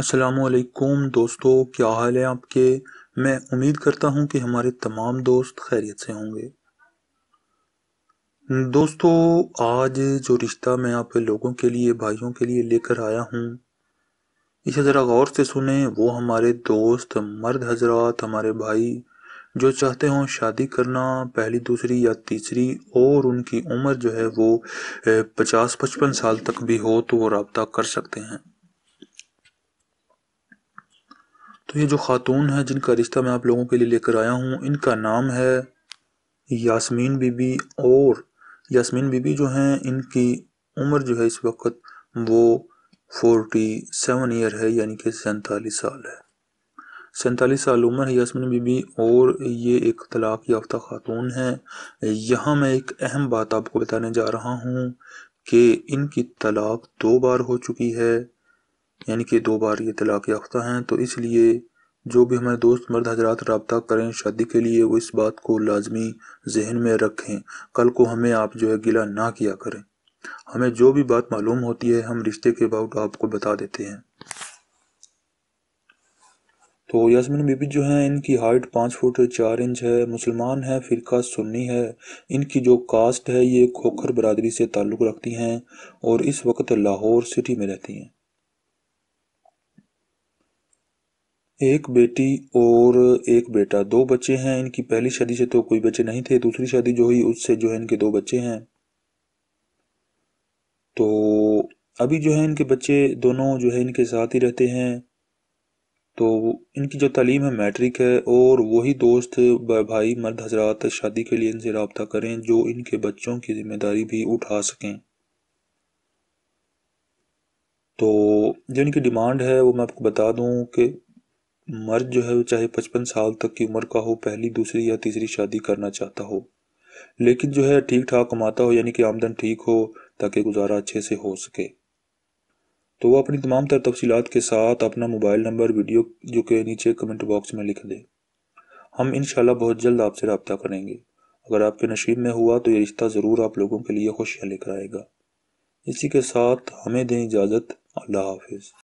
असलकुम दोस्तों क्या हाल है आपके मैं उम्मीद करता हूं कि हमारे तमाम दोस्त खैरियत से होंगे दोस्तों आज जो रिश्ता मैं आप लोगों के लिए भाइयों के लिए लेकर आया हूं इसे ज़रा गौर से सुने वो हमारे दोस्त मर्द हजरात हमारे भाई जो चाहते हों शादी करना पहली दूसरी या तीसरी और उनकी उम्र जो है वो पचास पचपन साल तक भी हो तो वो रबता कर सकते हैं तो ये जो खातून है जिनका रिश्ता मैं आप लोगों के लिए लेकर आया हूँ इनका नाम है यासमीन बीबी और यासमीन बीबी जो हैं इनकी उम्र जो है इस वक्त वो फोर्टी सेवन ईयर है यानी कि सैंतालीस साल है सैंतालीस साल उम्र है यास्मीन बीबी और ये एक तलाक याफ्ता खातून है यहाँ मैं एक अहम बात आपको बताने जा रहा हूँ कि इनकी तलाक दो बार हो चुकी है यानी कि दो बार ये तलाक याफ्ता हैं तो इसलिए जो भी हमारे दोस्त मर्द हजरात रबता करें शादी के लिए वो इस बात को लाजमी जहन में रखें कल को हमें आप जो है गिला ना किया करें हमें जो भी बात मालूम होती है हम रिश्ते के अबाउट आपको बता देते हैं तो यासमिन बीबी जो हैं इनकी हाइट पाँच फुट चार इंच है मुसलमान है फ़िरका सुन्नी है इनकी जो कास्ट है ये खोखर बरदरी से ताल्लुक़ रखती हैं और इस वक्त लाहौर सिटी में रहती हैं एक बेटी और एक बेटा दो बच्चे हैं इनकी पहली शादी से तो कोई बच्चे नहीं थे दूसरी शादी जो हुई उससे जो है इनके दो बच्चे हैं तो अभी जो है इनके बच्चे दोनों जो है इनके साथ ही रहते हैं तो इनकी जो तालीम है मैट्रिक है और वही दोस्त भाई मर्द हजरात शादी के लिए इनसे रबता करें जो इनके बच्चों की जिम्मेदारी भी उठा सकें तो जो इनकी डिमांड है वो मैं आपको बता दूं कि मर्द जो है वो चाहे पचपन साल तक की उम्र का हो पहली दूसरी या तीसरी शादी करना चाहता हो लेकिन जो है ठीक ठाक कमाता हो यानी कि आमदन ठीक हो ताकि गुजारा अच्छे से हो सके तो वो अपनी तमाम तर तफसीत के साथ अपना मोबाइल नंबर वीडियो जो के नीचे कमेंट बॉक्स में लिख दें हम इन बहुत जल्द आपसे रबता करेंगे अगर आपके नशीब में हुआ तो ये रिश्ता ज़रूर आप लोगों के लिए खुशियाँ लेकर आएगा इसी के साथ हमें दें इजाज़त अल्लाह हाफिज़